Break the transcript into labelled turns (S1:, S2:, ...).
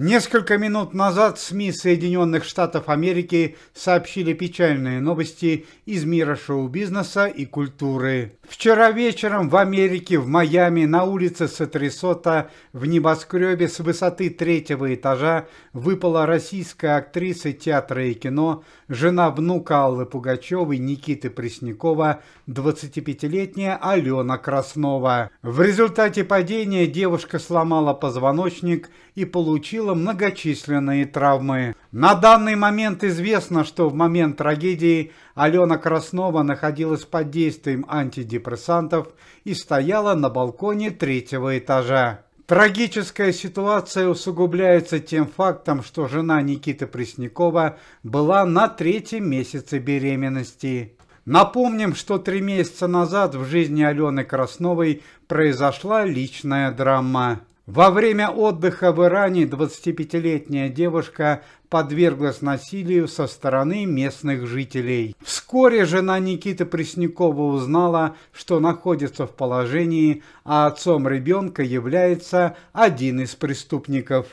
S1: Несколько минут назад СМИ Соединенных Штатов Америки сообщили печальные новости из мира шоу-бизнеса и культуры. Вчера вечером в Америке, в Майами, на улице Сатрисота, в небоскребе с высоты третьего этажа выпала российская актриса театра и кино, жена внука Аллы Пугачевой Никиты Преснякова, 25-летняя Алена Краснова. В результате падения девушка сломала позвоночник и получила получила многочисленные травмы. На данный момент известно, что в момент трагедии Алена Краснова находилась под действием антидепрессантов и стояла на балконе третьего этажа. Трагическая ситуация усугубляется тем фактом, что жена Никиты Преснякова была на третьем месяце беременности. Напомним, что три месяца назад в жизни Алены Красновой произошла личная драма. Во время отдыха в Иране 25-летняя девушка подверглась насилию со стороны местных жителей. Вскоре жена Никиты Преснякова узнала, что находится в положении, а отцом ребенка является один из преступников.